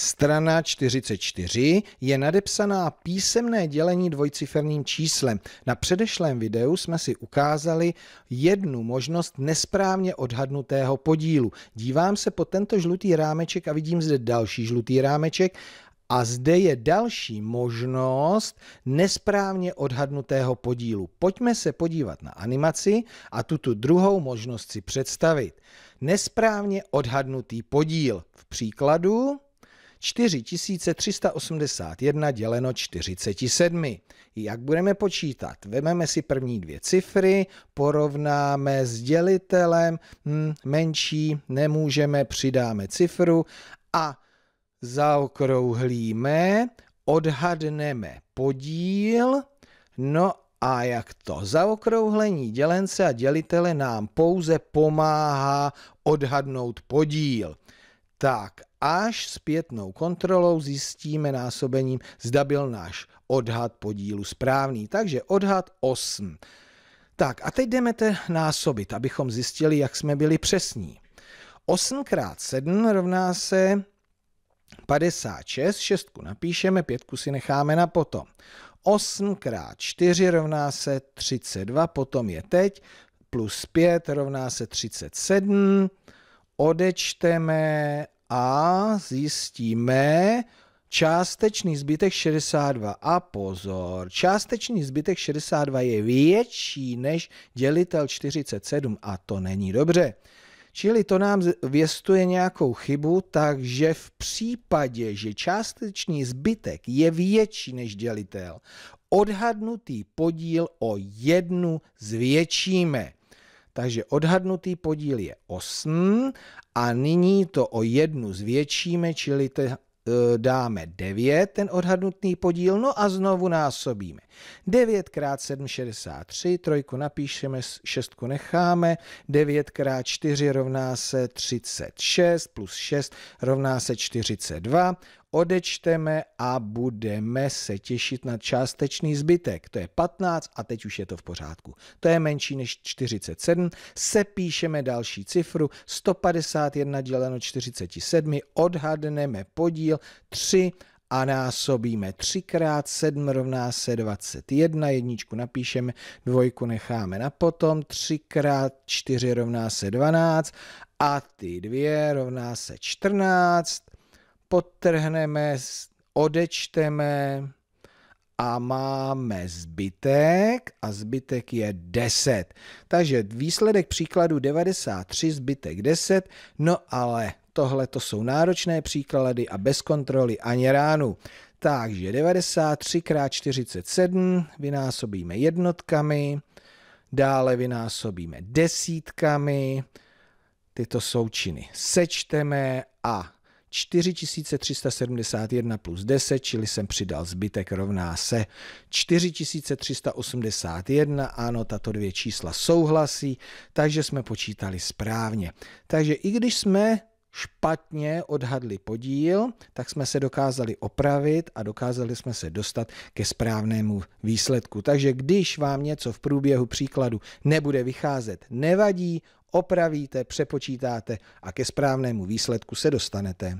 Strana 44 je nadepsaná písemné dělení dvojciferným číslem. Na předešlém videu jsme si ukázali jednu možnost nesprávně odhadnutého podílu. Dívám se po tento žlutý rámeček a vidím zde další žlutý rámeček a zde je další možnost nesprávně odhadnutého podílu. Pojďme se podívat na animaci a tuto druhou možnost si představit. Nesprávně odhadnutý podíl. V příkladu 4381 děleno 47. Jak budeme počítat? Vememe si první dvě cifry, porovnáme s dělitelem, hm, menší nemůžeme, přidáme cifru a zaokrouhlíme, odhadneme podíl, no a jak to zaokrouhlení dělence a dělitele nám pouze pomáhá odhadnout podíl. Tak Až zpětnou kontrolou zjistíme násobením, zda byl náš odhad podílu správný. Takže odhad 8. Tak a teď jdeme te násobit, abychom zjistili, jak jsme byli přesní. 8 x 7 rovná se 56, 6 napíšeme, 5 si necháme na potom. 8 x 4 rovná se 32, potom je teď, plus 5 rovná se 37, odečteme a zjistíme částečný zbytek 62. A pozor, částečný zbytek 62 je větší než dělitel 47 a to není dobře. Čili to nám věstuje nějakou chybu, takže v případě, že částečný zbytek je větší než dělitel, odhadnutý podíl o jednu zvětšíme takže odhadnutý podíl je 8 a nyní to o jednu zvětšíme, čili te, e, dáme 9, ten odhadnutý podíl, no a znovu násobíme. 9 x 7, 63, trojku napíšeme, šestku necháme, 9 x 4 rovná se 36, plus 6 rovná se 42, odečteme a budeme se těšit na částečný zbytek. To je 15 a teď už je to v pořádku. To je menší než 47. Sepíšeme další cifru 151 děleno 47, odhadneme podíl 3 a násobíme 3 krát 7 rovná se 21, jedničku napíšeme, dvojku necháme na potom, 3 krát 4 rovná se 12 a ty dvě rovná se 14 podtrhneme, odečteme a máme zbytek a zbytek je 10. Takže výsledek příkladu 93, zbytek 10, no ale tohle to jsou náročné příklady a bez kontroly ani ránu. Takže 93 x 47 vynásobíme jednotkami, dále vynásobíme desítkami, tyto součiny sečteme a 4371 plus 10, čili jsem přidal zbytek, rovná se 4381, ano, tato dvě čísla souhlasí, takže jsme počítali správně. Takže i když jsme špatně odhadli podíl, tak jsme se dokázali opravit a dokázali jsme se dostat ke správnému výsledku. Takže když vám něco v průběhu příkladu nebude vycházet, nevadí, opravíte, přepočítáte a ke správnému výsledku se dostanete.